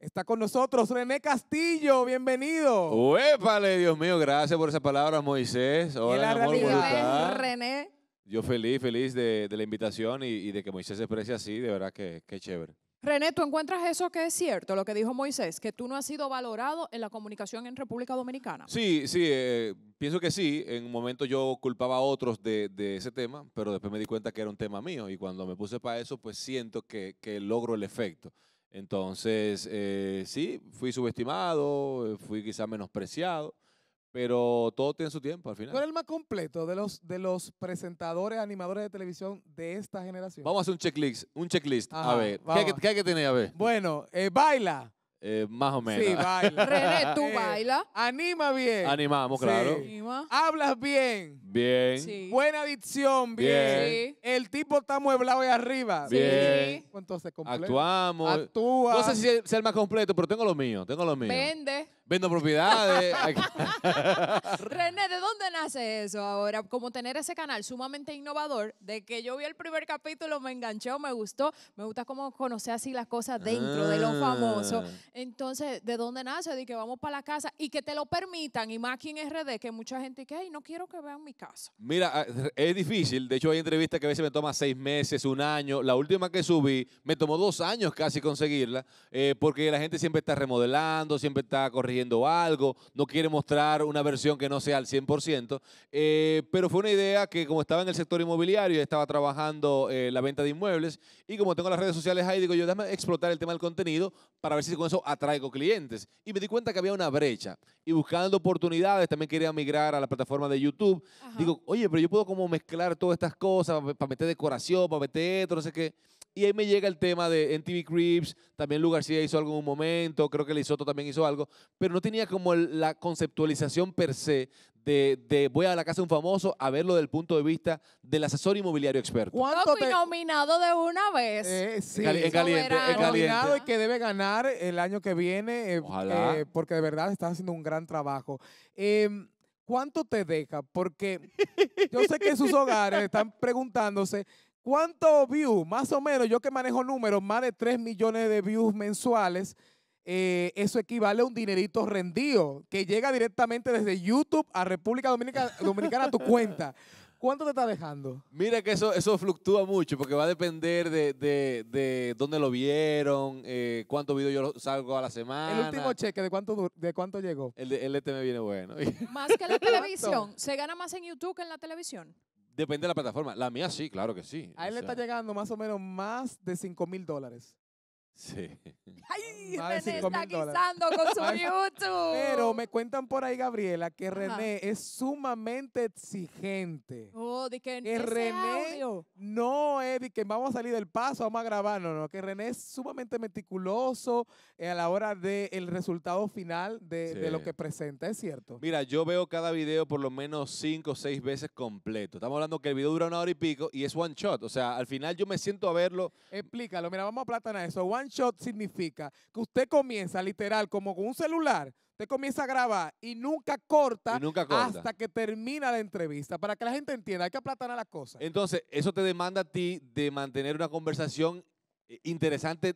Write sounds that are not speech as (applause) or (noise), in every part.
Está con nosotros René Castillo, bienvenido. ¡Uépale, Dios mío! Gracias por esa palabra, Moisés. Hola, René. Yo feliz, feliz de, la invitación y, de que Moisés se exprese así, de verdad que, chévere. René, ¿tú encuentras eso que es cierto, lo que dijo Moisés, que tú no has sido valorado en la comunicación en República Dominicana? Sí, sí, eh, pienso que sí. En un momento yo culpaba a otros de, ese tema, pero después me di cuenta que era un tema mío y cuando me puse para eso, pues siento que, que logro el efecto. Entonces, eh, sí, fui subestimado, eh, fui quizá menospreciado, pero todo tiene su tiempo al final. ¿Cuál el más completo de los, de los presentadores, animadores de televisión de esta generación? Vamos a hacer un checklist, un checklist. a ver, ¿qué hay, que, tener? A ver. Bueno, eh, baila. Eh, más o menos. Sí, baila. René, tú eh, bailas. Anima bien. Animamos, claro. Hablas bien. Bien. Buena dicción, bien. El tipo está mueblado ahí arriba. Bien. Entonces, completo. Actuamos. Actúa. No sé si es el más completo, pero tengo lo mío, tengo lo mío. Vende vendo propiedades. (laughs) René, ¿de dónde nace eso ahora? Como tener ese canal sumamente innovador, de que yo vi el primer capítulo, me enganché, me gustó, me gusta cómo conocer así las cosas dentro de lo ah. famoso. Entonces, ¿de dónde nace? De que vamos para la casa y que te lo permitan, y más aquí en RD, que mucha gente que, ay, no quiero que vean mi casa. Mira, ah, es difícil, de hecho hay entrevistas que a veces me toman seis meses, un año, la última que subí me tomó dos años casi conseguirla, eh, porque la gente siempre está remodelando, siempre está corriendo algo, no quiere mostrar una versión que no sea al 100%, eh, pero fue una idea que como estaba en el sector inmobiliario, estaba trabajando eh, la venta de inmuebles y como tengo las redes sociales ahí, digo yo, déjame explotar el tema del contenido para ver si con eso atraigo clientes. Y me di cuenta que había una brecha y buscando oportunidades, también quería migrar a la plataforma de YouTube. Digo, oye, pero yo puedo como mezclar todas estas cosas para meter decoración, para meter esto, no sé qué. Y ahí me llega el tema de NTV Creeps, también Lugarcía García hizo algo en un momento, creo que Lisoto también hizo algo, pero no tenía como la conceptualización per se de, voy a la casa de un famoso a verlo del punto de vista del asesor inmobiliario experto. ¿Cuánto fui nominado de una vez? Eh, sí. caliente, caliente. y que debe ganar el año que viene, eh, eh, porque de verdad está haciendo un gran trabajo. Em, ¿Cuánto te deja? Porque yo sé que sus hogares están preguntándose ¿Cuántos views? Más o menos, yo que manejo números, más de 3 millones de views mensuales. Eh, eso equivale a un dinerito rendido que llega directamente desde YouTube a República Dominicana, (laughs) Dominicana a tu cuenta. ¿Cuánto te está dejando? Mira que eso, eso fluctúa mucho porque va a depender de, dónde lo vieron, eh, cuántos videos yo salgo a la semana. El último cheque, ¿de cuánto, de cuánto llegó? El, el este me viene bueno. Más que la (laughs) televisión. ¿Se gana más en YouTube que en la televisión? Depende de la plataforma. La mía sí, claro que sí. A él le está llegando más o menos más de 5 mil dólares. Sí. Ay, (laughs) está guisando con su YouTube. Pero me cuentan por ahí, Gabriela, que René es sumamente exigente. Oh, de que, Que René no es que vamos a salir del paso, vamos a grabar, no, no, que René es sumamente meticuloso eh, a la hora del resultado final de, lo que presenta, es cierto. Mira, yo veo cada video por lo menos cinco o seis veces completo. Estamos hablando que el video dura una hora y pico y es one shot. O sea, al final yo me siento a verlo. Explícalo, mira, vamos a platanar eso shot significa que usted comienza literal como con un celular, usted comienza a grabar y nunca corta, hasta que termina la entrevista, para que la gente entienda, hay que a las cosas. Entonces, eso te demanda a ti de mantener una conversación eh, interesante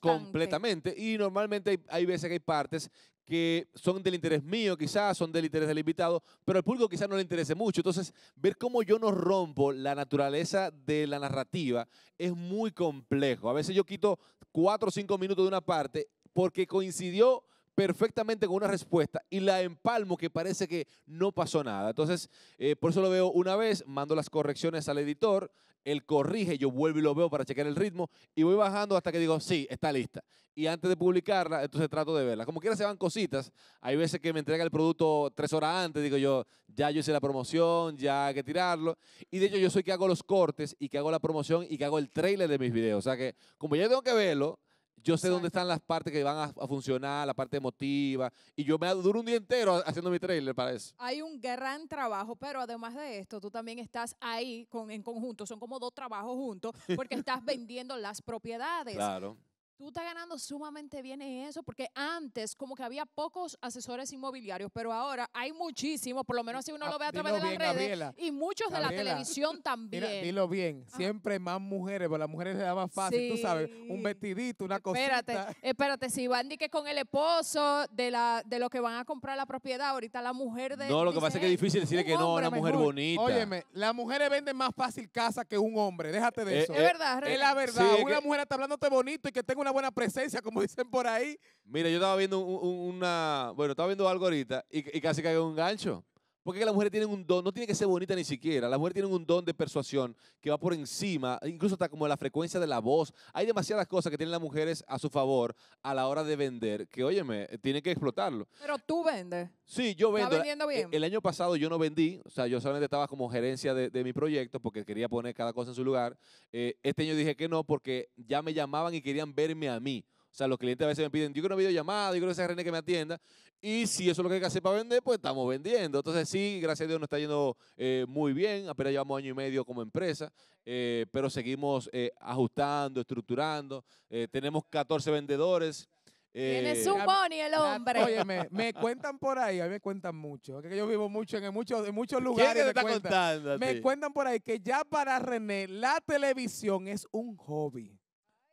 completamente. Y normalmente hay, hay, veces que hay partes que son del interés mío, quizás, son del interés del invitado, pero al público quizás no le interese mucho. Entonces, ver cómo yo no rompo la naturaleza de la narrativa es muy complejo. A veces yo quito cuatro o cinco minutos de una parte porque coincidió perfectamente con una respuesta y la empalmo que parece que no pasó nada. Entonces, eh, por eso lo veo una vez, mando las correcciones al editor, él corrige, yo vuelvo y lo veo para chequear el ritmo y voy bajando hasta que digo, sí, está lista. Y antes de publicarla, entonces trato de verla. Como quiera se van cositas, hay veces que me entrega el producto tres horas antes, digo yo, ya yo hice la promoción, ya hay que tirarlo. Y de hecho yo soy que hago los cortes y que hago la promoción y que hago el trailer de mis videos. O sea que como ya tengo que verlo, yo sé dónde están las partes que van a, funcionar, la parte emotiva. Y yo me duro un día entero haciendo mi trailer para eso. Hay un gran trabajo, pero además de esto, tú también estás ahí con, en conjunto. Son como dos trabajos juntos porque (laughs) estás vendiendo las propiedades. Claro. Tú estás ganando sumamente bien en eso, porque antes como que había pocos asesores inmobiliarios, pero ahora hay muchísimos, por lo menos si uno ah, lo ve a través de las redes, y muchos de la televisión también. dilo bien, ah. siempre más mujeres, porque las mujeres le da más fácil, tú sabes, un vestidito, una cosita. Espérate, espérate, si van que con el esposo de, la, de lo que van a comprar la propiedad, ahorita la mujer de... No, lo que pasa es que es difícil decirle que no, una mujer bonita. Óyeme, las mujeres venden más fácil casa que un hombre, déjate de eh, eso. es eh, verdad. Es la verdad, una mujer está hablándote bonito y que tenga una buena presencia, como dicen por ahí. Mira, yo estaba viendo una. Bueno, estaba viendo algo ahorita y, casi cayó un gancho. Porque las mujeres tienen un don, no tiene que ser bonita ni siquiera. Las mujeres tienen un don de persuasión que va por encima, incluso hasta como la frecuencia de la voz. Hay demasiadas cosas que tienen las mujeres a su favor a la hora de vender que, óyeme, tienen que explotarlo. Pero tú vendes. Sí, yo vendo. vendiendo bien? El, año pasado yo no vendí, o sea, yo solamente estaba como gerencia de, mi proyecto porque quería poner cada cosa en su lugar. Eh, este año dije que no porque ya me llamaban y querían verme a mí. O sea, los clientes a veces me piden, yo quiero una videollamada, yo quiero que sea René que me atienda. Y si eso es lo que hay que hacer para vender, pues estamos vendiendo. Entonces sí, gracias a Dios nos está yendo eh, muy bien. Apenas llevamos año y medio como empresa, eh, pero seguimos eh, ajustando, estructurando. tenemos 14 vendedores. Tienes un money el hombre. Óyeme, me cuentan por ahí, a mí me cuentan mucho. Que yo vivo mucho en muchos, en muchos lugares. ¿Quién te está contando? Me cuentan por ahí que ya para René la televisión es un hobby.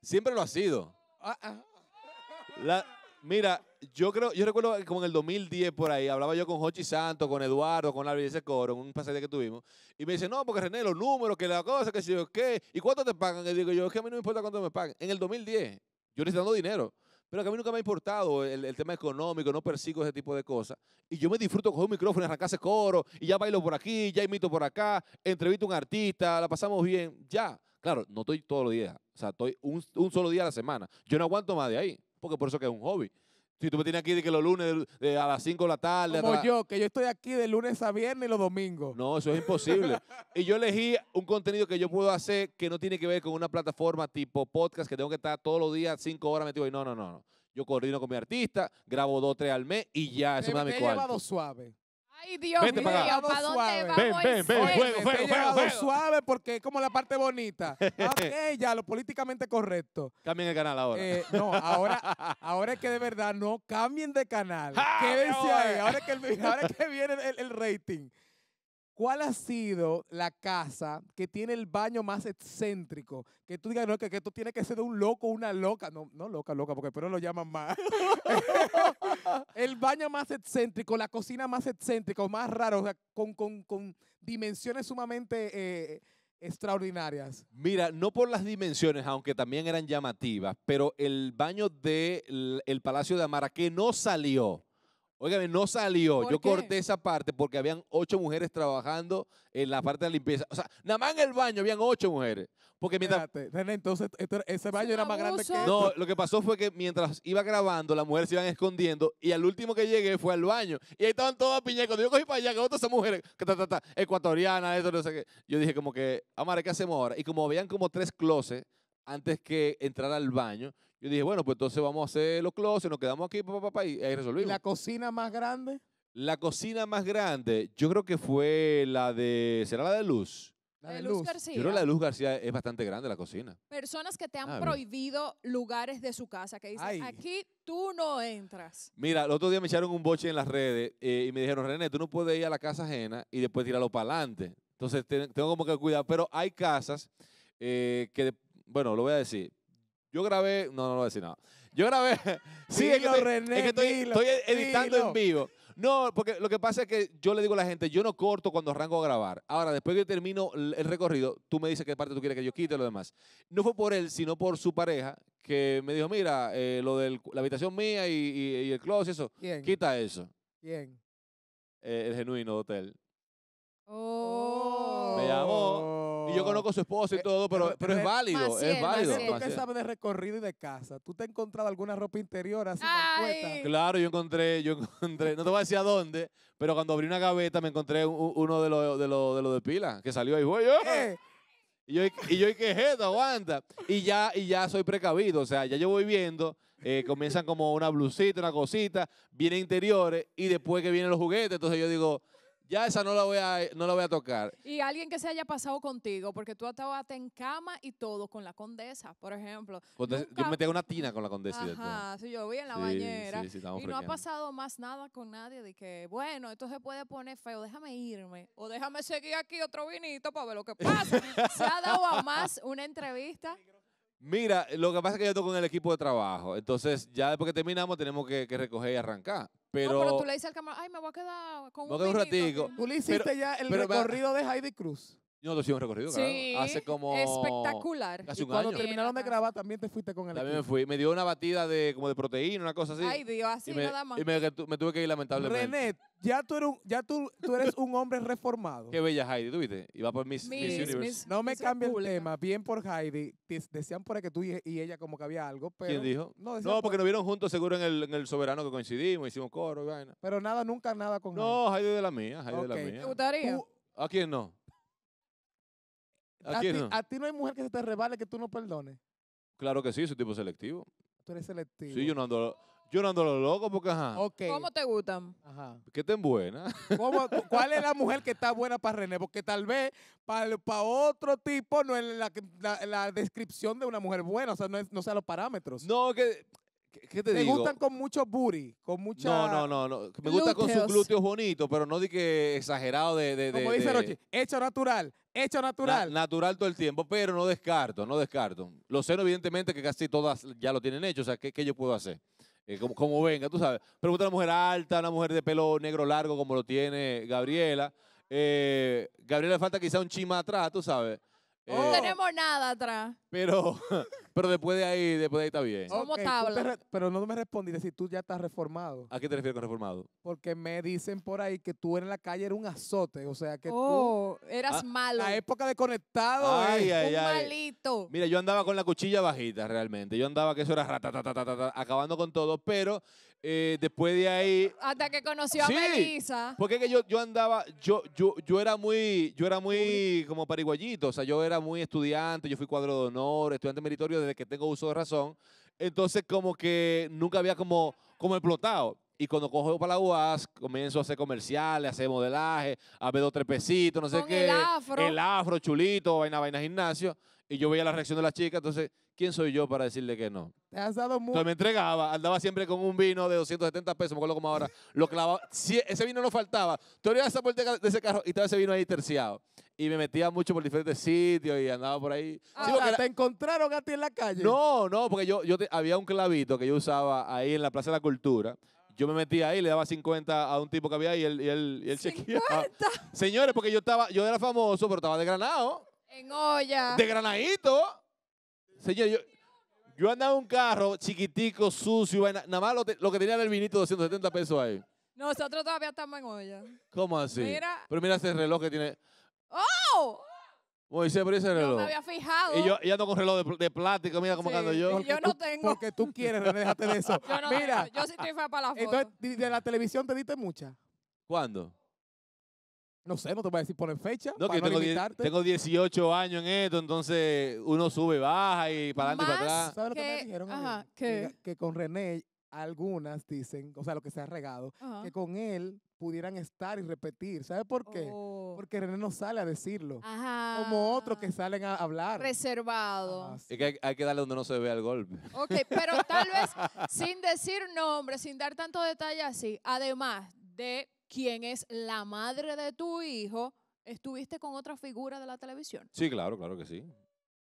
Siempre lo ha sido mira, yo creo, yo recuerdo como en el 2010 por ahí, hablaba yo con Jochi Santo, con Eduardo, con Larry ese coro, en un pasaje que tuvimos, y me dice, no, porque René, los números, que la cosa, que si yo qué, ¿y cuánto te pagan? Y digo yo, es que a mí no me importa cuánto me pagan. En el 2010, yo dando dinero. Pero que a mí nunca me ha importado el, tema económico, no persigo ese tipo de cosas. Y yo me disfruto coger un micrófono, arrancar ese coro, y ya bailo por aquí, ya imito por acá, entrevisto a un artista, la pasamos bien, ya. Claro, no estoy todos los días. O sea, estoy un, solo día a la semana. Yo no aguanto más de ahí, porque por eso que es un hobby. Si tú me tienes aquí de que los lunes a las 5 de la tarde. Como yo, que yo estoy aquí de lunes a viernes y los domingos. No, eso es imposible. (laughs) y yo elegí un contenido que yo puedo hacer que no tiene que ver con una plataforma tipo podcast que tengo que estar todos los días 5 horas metido. Y no, no, no, Yo coordino con mi artista, grabo dos, tres al mes y ya, eso me da mi cuarto. llevado suave. Ay, Dios mío, para dónde vamos? Ven, ven, ven, juego, suave porque es como la parte bonita. (laughs) ok, ya, lo políticamente correcto. Cambien el canal ahora. Eh, no, ahora, (laughs) ahora es que de verdad no cambien de canal. ¡Ah, Quédense ahí, ahora que, ahora es que viene el rating. ¿Cuál ha sido la casa que tiene el baño más excéntrico? Que tú digas, no, que, esto tiene que ser de un loco, o una loca. No, no loca, loca, porque pero lo llaman más. (laughs) el baño más excéntrico, la cocina más excéntrica, más raro, con, dimensiones sumamente eh, extraordinarias. Mira, no por las dimensiones, aunque también eran llamativas, pero el baño del Palacio de Amara, que no salió Óigame, no salió. Yo corté esa parte porque habían ocho mujeres trabajando en la parte de la limpieza. O sea, nada más en el baño habían ocho mujeres. Porque mientras. entonces ese baño era más grande que. No, lo que pasó fue que mientras iba grabando, las mujeres se iban escondiendo y al último que llegué fue al baño. Y ahí estaban todas piñecos. yo cogí para allá, con otras mujeres, que ecuatorianas, eso, no sé qué. Yo dije, como que, amar, ¿qué hacemos ahora? Y como veían como tres closets antes que entrar al baño. Yo dije, bueno, pues entonces vamos a hacer los closets, nos quedamos aquí, papá, papá, y ahí resolvimos. la cocina más grande? La cocina más grande, yo creo que fue la de. ¿Será la de Luz? La de Luz. García. Yo creo la de Luz García es bastante grande la cocina. Personas que te han ah, prohibido lugares de su casa, que dicen, aquí tú no entras. Mira, el otro día me echaron un boche en las redes eh, y me dijeron, René, tú no puedes ir a la casa ajena y después tirarlo para adelante. Entonces tengo como que cuidar. Pero hay casas eh, que bueno, lo voy a decir. Yo grabé. No, no, lo voy a decir nada. Yo grabé. (laughs) sí, es estoy, estoy, editando en vivo. No, porque lo que pasa es que yo le digo a la gente, yo no corto cuando arranco a grabar. Ahora, después que termino el recorrido, tú me dices qué parte tú quieres que yo quite y lo demás. No fue por él, sino por su pareja, que me dijo, mira, eh, lo de la habitación mía y, el closet, eso, quita eso. ¿Quién? Eh, el genuino hotel. Oh. Me llamó. Y yo conozco a su esposa y eh, todo, pero, pero es válido, es válido. Tú que sabes de recorrido y de casa, ¿tú te has encontrado alguna ropa interior así Ay. Claro, yo encontré, yo encontré, no te voy a decir a dónde, pero cuando abrí una gaveta me encontré uno de los de, los de, pila, que salió ahí, voy yo. Eh. Y yo, y yo, ¿qué Aguanta. Y ya, y ya soy precavido. O sea, ya yo voy viendo, eh, comienzan como una blusita, una cosita, viene interiores y después que vienen los juguetes. Entonces yo digo, ya esa no la voy a, no la voy a tocar. Y alguien que se haya pasado contigo, porque tú estabas en cama y todo con la condesa, por ejemplo. Pues, yo una tina con la condesa. Ajá, sí, yo vi en la bañera. y no ha pasado más nada con nadie de que, bueno, esto se puede poner feo, déjame irme. O déjame seguir aquí otro vinito para ver lo que pasa. (laughs) se ha dado a más una entrevista. Mira, lo que pasa es que yo estoy con el equipo de trabajo. Entonces, ya después que terminamos, tenemos que, recoger y arrancar. Pero, no, pero tú le dices al camarón, ay, me voy a quedar con un, ratito. Tú le hiciste ya el recorrido de Heidi Cruz. Nosotros hicimos recorrido, Hace como. Espectacular. y cuando terminaron de grabar, también te fuiste con él. También me fui. Me dio una batida de como de proteína, una cosa así. Ay, Dios, así me, nada más. Y me, tuve que ir lamentablemente. René, ya tú eres un, ya tú, eres un hombre reformado. Qué bella Heidi, ¿tú viste? Iba por mis, no me cambia el tema. Bien por Heidi. Decían por ahí que tú y, ella como que había algo, pero. ¿Quién dijo? No, porque nos vieron juntos seguro en el, en el, soberano que coincidimos, hicimos coro y vaina. Pero nada, nunca nada con No, Heidi de la mía, Heidi de la mía. ¿Te uh, ¿A quién no? ¿A, ti, no? hay mujer que se te rebale que tú no perdones. Claro que sí, soy tipo selectivo. Tú eres selectivo. Sí, yo no ando, yo ando loco porque ajá. ¿Cómo te gustan? Ajá. Que estén buena? (laughs) ¿Cuál es la mujer que está buena para René? Porque tal vez para, otro tipo no es la, descripción de una mujer buena, o sea, no, sean sea los parámetros. No, que ¿Qué, te me gustan con mucho booty, con mucha... No, no, no. Me gusta con sus glúteos bonitos, pero no di que exagerado de... Como dice hecho natural, hecho natural. natural todo el tiempo, pero no descarto, no descarto. Lo sé, evidentemente, que casi todas ya lo tienen hecho. O sea, ¿qué, qué yo puedo hacer? Eh, como, como, venga, tú sabes. Pregunta a una mujer alta, una mujer de pelo negro largo como lo tiene Gabriela. Eh, Gabriela le falta quizá un chima atrás, tú sabes. Eh, no oh. tenemos nada atrás. Pero, (laughs) pero después de ahí, después de ahí está bien. ¿Cómo pero no me respondiste si tú ya estás reformado. ¿A qué te refieres con reformado? Porque me dicen por ahí que tú en la calle eras un azote. O sea que Oh, eras ah, malo. La época de conectado. Ay, eh. un malito. Mira, yo andaba con la cuchilla bajita realmente. Yo andaba que eso era ratatatata, acabando con todo, pero eh, después de ahí. Hasta que conoció a Melissa. Porque que yo, yo andaba, yo, yo, yo era muy, yo era muy como pariguayito. O sea, yo era muy estudiante, yo fui cuadro de honor, estudiante meritorio desde que tengo uso de razón. Entonces, como que nunca había como, como explotado. Y cuando cojo para la UAS, comienzo a hacer comerciales, a hacer modelaje, a ver tres pesitos, no sé qué. El afro. El afro, chulito, vaina, vaina, gimnasio. Y yo veía la reacción de la chica, entonces, ¿quién soy yo para decirle que no? Te has dado mucho. Entonces me entregaba, andaba siempre con un vino de 270 pesos, me acuerdo como ahora, lo clavaba, e, ese vino no faltaba. Tú abrías esa puerta de ese carro y estaba ese vino ahí terciado. Y me metía mucho por diferentes sitios y andaba por ahí. ¿te encontraron a ti en la calle? No, no, porque yo, yo había un clavito que yo usaba ahí en la Plaza de la Cultura yo me metía ahí, le daba 50 a un tipo que había ahí y él, y él, y Señores, porque yo estaba, yo era famoso, pero estaba de granado En olla. granadito Señor, yo, yo andaba en un carro chiquitico, sucio, Nada más lo, que tenía era el vinito, 270 pesos ahí. Nosotros todavía estamos en olla. ¿Cómo así? Pero mira ese reloj que tiene. ¡Oh! Yo me había fijado. Y yo, ya ando con reloj de, plástico, mira cómo ando yo. Yo no tengo. Porque tú quieres, René, déjate de eso. (laughs) yo mira, yo sí estoy para la foto. Entonces, de la televisión te diste mucha. ¿Cuándo? No sé, no te voy a decir poner fecha. No, que tengo, 18 años en esto, entonces uno sube, baja y para adelante y para atrás. ¿Sabes lo que me dijeron? Ajá, que, que con René algunas dicen, o sea, lo que se ha regado, que con él pudieran estar y repetir. ¿Sabe por qué? Oh. Porque René no sale a decirlo. Como otros que salen a hablar. Reservado. que hay, que darle donde no se vea el golpe. Ok, pero (laughs) tal vez sin decir nombre, sin dar tanto detalle así, además de quién es la madre de tu hijo, ¿estuviste con otra figura de la televisión? Sí, claro, claro que sí.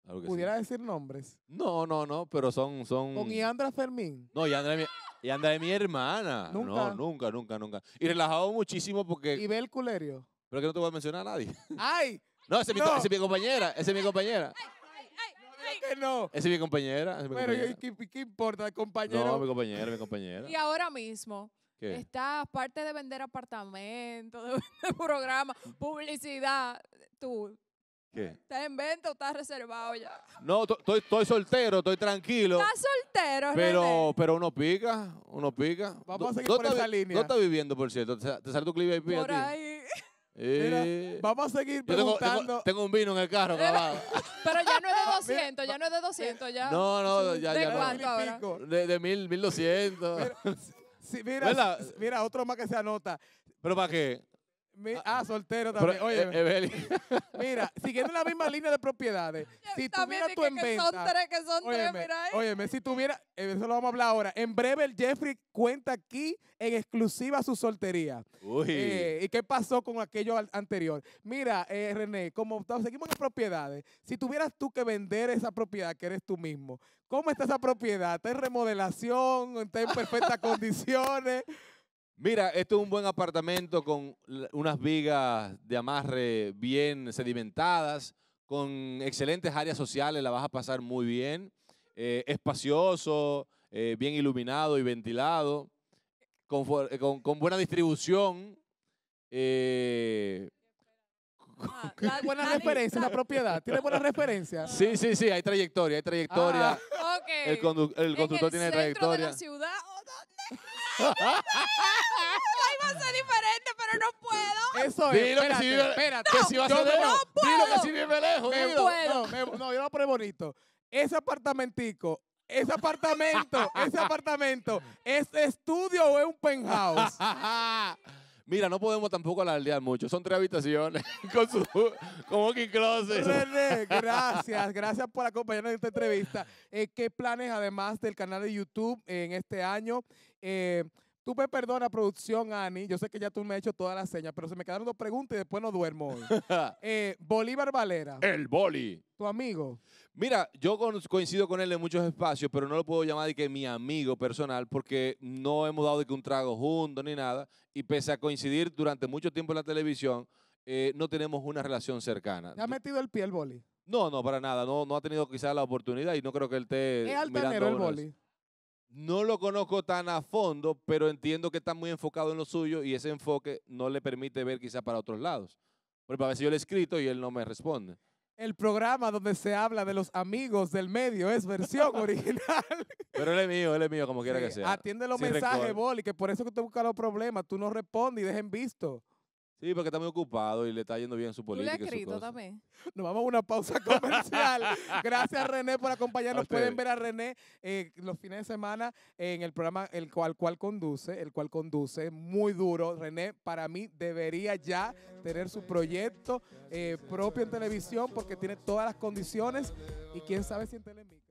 ¿Pudiera decir nombres? No, no, no, pero son... son... Con Yandra Fermín. No, Yandra es mi, es mi hermana. ¿Nunca? No, nunca, nunca, nunca. Y relajado muchísimo porque... ¿Y el Culerio? Pero que no te voy a mencionar a nadie. (laughs) ¡Ay! No, ese es, Mi, compañera, esa es mi compañera. Ay, que no. Esa es mi compañera. pero, ¿qué, ¿qué, importa, compañero? No, mi compañera, mi compañera. Y ahora mismo, ¿Qué? está aparte de vender apartamentos, (laughs) de vender programas, publicidad, tú ¿Qué? ¿Estás en venta o estás reservado ya? No, estoy soltero, estoy tranquilo. Estás soltero, Pero, pero uno pica, uno pica. Vamos a seguir por esa línea. ¿Dónde estás viviendo, por cierto? ¿Te sale tu clip ahí? Por ahí. Eh. vamos a seguir preguntando. Tengo, un vino en el carro, (laughs) cabrón. Pero ya no es de 200, (laughs) ya no es de 200, ya. No, no, ya, ya no. De, de 1000, 1200. (laughs) mira, otro más que se anota. ¿Pero para qué? Ah, ah, soltero también. Oye, eh, (laughs) mira, siguiendo la misma línea de propiedades, si tuviera en que son tres, que son tres, mira si tuviera, eh, eso lo vamos a hablar ahora. En breve, el Jeffrey cuenta aquí en exclusiva su soltería. Uy. Eh, ¿Y qué pasó con aquello anterior? Mira, René, como seguimos en propiedades, si tuvieras tú que vender esa propiedad que eres tú mismo, ¿cómo está esa propiedad? ¿Está en remodelación? ¿Está en perfectas (laughs) condiciones? Mira, esto es un buen apartamento con unas vigas de amarre bien sedimentadas, con excelentes áreas sociales, la vas a pasar muy bien, eh, espacioso, eh, bien iluminado y ventilado, con, eh, buena distribución. Eh, ah, (laughs) buena la, la propiedad. Tiene buenas referencias. Sí, sí, sí, hay trayectoria, hay trayectoria. Ah, el, constructor tiene trayectoria. ciudad la iba a ser diferente, pero no puedo. Eso es. Espera, espérate, que si vive, espérate. Que si a ser No puedo. Dilo que si vive lejos. puedo. No, yo lo poner bonito. Ese apartamentico ese apartamento, ese apartamento, (laughs) ¿es este estudio o es un penthouse? (laughs) Mira, no podemos tampoco alardear mucho. Son tres habitaciones (laughs) con su Como que closet. gracias. Gracias por acompañarnos en esta entrevista. Eh, ¿Qué planes, además del canal de YouTube, en este año? Eh, Tú me perdonas, producción, Ani. Yo sé que ya tú me has hecho todas las señas, pero se me quedaron dos preguntas y después no duermo hoy. (laughs) Eh, Bolívar Valera. El boli. Tu amigo. Mira, yo coincido con él en muchos espacios, pero no lo puedo llamar de que mi amigo personal, porque no hemos dado de que un trago juntos ni nada. Y pese a coincidir durante mucho tiempo en la televisión, eh, no tenemos una relación cercana. ¿Te ha metido el pie el boli? No, no, para nada. No, no ha tenido quizás la oportunidad y no creo que él esté. Es altanero mirando el boli. No lo conozco tan a fondo, pero entiendo que está muy enfocado en lo suyo y ese enfoque no le permite ver quizá para otros lados. Porque a veces yo le he escrito y él no me responde. El programa donde se habla de los amigos del medio es versión (laughs) original. Pero él es mío, él es mío, como quiera que sea. Atiende los mensajes, que por eso que te busca los problemas, tú no respondes y dejen visto. Sí, porque está muy ocupado y le está yendo bien su política. Y le ha escrito también? (laughs) Nos vamos a una pausa (laughs) comercial. Gracias, René, por acompañarnos. Pueden ver a René eh, los fines de semana en el programa el cual, cual conduce, el cual conduce muy duro. René, para mí, debería ya tener su proyecto eh, propio en televisión porque tiene todas las condiciones y quién sabe si en televisión.